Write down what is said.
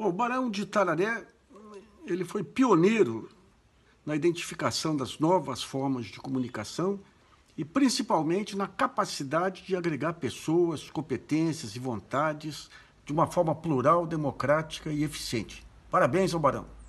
Bom, o Barão de Tararé ele foi pioneiro na identificação das novas formas de comunicação e principalmente na capacidade de agregar pessoas, competências e vontades de uma forma plural, democrática e eficiente. Parabéns ao Barão.